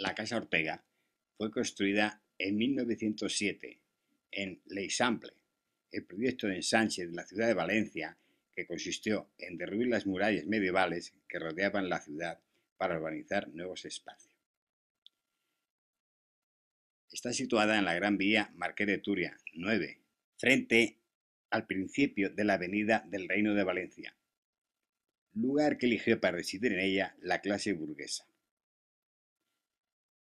la Casa Ortega fue construida en 1907 en Leisample, el proyecto de ensanche de la ciudad de Valencia que consistió en derruir las murallas medievales que rodeaban la ciudad para urbanizar nuevos espacios. Está situada en la Gran Vía Marqués de Turia 9, frente al principio de la Avenida del Reino de Valencia, lugar que eligió para residir en ella la clase burguesa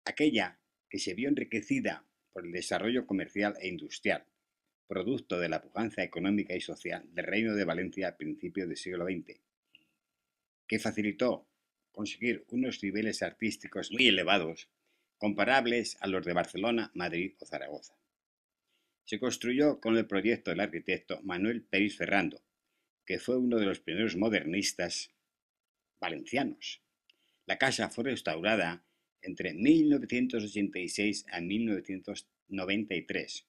aquella que se vio enriquecida por el desarrollo comercial e industrial, producto de la pujanza económica y social del Reino de Valencia a principios del siglo XX, que facilitó conseguir unos niveles artísticos muy elevados, comparables a los de Barcelona, Madrid o Zaragoza. Se construyó con el proyecto del arquitecto Manuel Pérez Ferrando, que fue uno de los primeros modernistas valencianos. La casa fue restaurada entre 1986 a 1993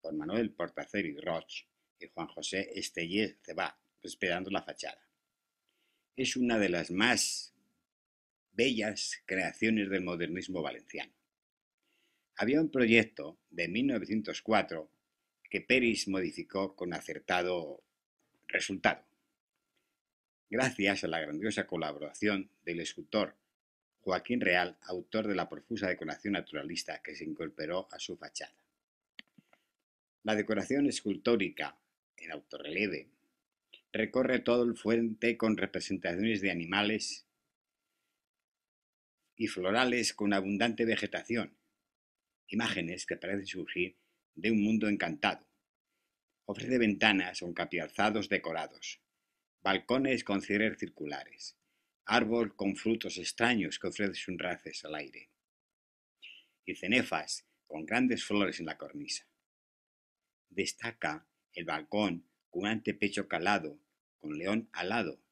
por Manuel y Roche y Juan José Estellés Cebá, Esperando la fachada. Es una de las más bellas creaciones del modernismo valenciano. Había un proyecto de 1904 que Peris modificó con acertado resultado. Gracias a la grandiosa colaboración del escultor Joaquín Real, autor de la profusa decoración naturalista que se incorporó a su fachada. La decoración escultórica en autorrelieve recorre todo el fuente con representaciones de animales y florales con abundante vegetación, imágenes que parecen surgir de un mundo encantado. Ofrece ventanas con capialzados decorados, balcones con cierres circulares, árbol con frutos extraños que ofrece sus races al aire, y cenefas con grandes flores en la cornisa. Destaca el balcón con un antepecho calado, con león alado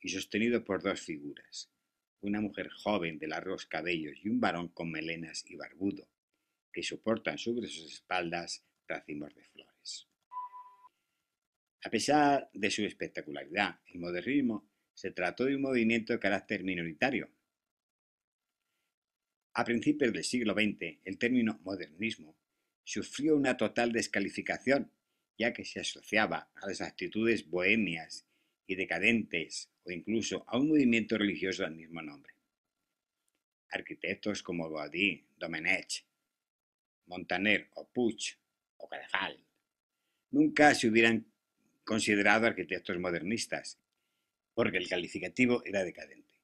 y sostenido por dos figuras, una mujer joven de largos cabellos y un varón con melenas y barbudo, que soportan sobre sus espaldas racimos de flores. A pesar de su espectacularidad, el modernismo se trató de un movimiento de carácter minoritario. A principios del siglo XX, el término modernismo sufrió una total descalificación, ya que se asociaba a las actitudes bohemias y decadentes o incluso a un movimiento religioso del mismo nombre. Arquitectos como Gaudí, Domenech, Montaner o Puig o Carajal nunca se hubieran considerado arquitectos modernistas porque el calificativo era decadente.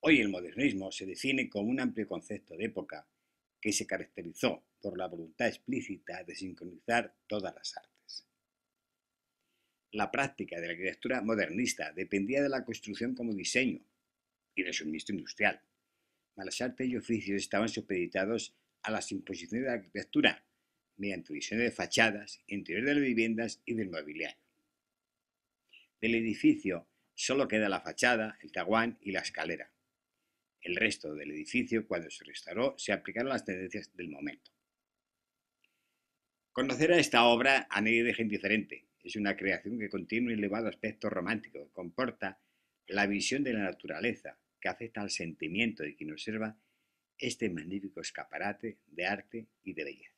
Hoy el modernismo se define como un amplio concepto de época que se caracterizó por la voluntad explícita de sincronizar todas las artes. La práctica de la arquitectura modernista dependía de la construcción como diseño y del suministro industrial. las artes y oficios estaban supeditados a las imposiciones de la arquitectura mediante diseño de fachadas, interior de las viviendas y del mobiliario. Del edificio solo queda la fachada, el taguán y la escalera. El resto del edificio, cuando se restauró, se aplicaron las tendencias del momento. Conocer a esta obra a nadie de indiferente. Es una creación que contiene un elevado aspecto romántico, comporta la visión de la naturaleza, que afecta al sentimiento de quien observa este magnífico escaparate de arte y de belleza.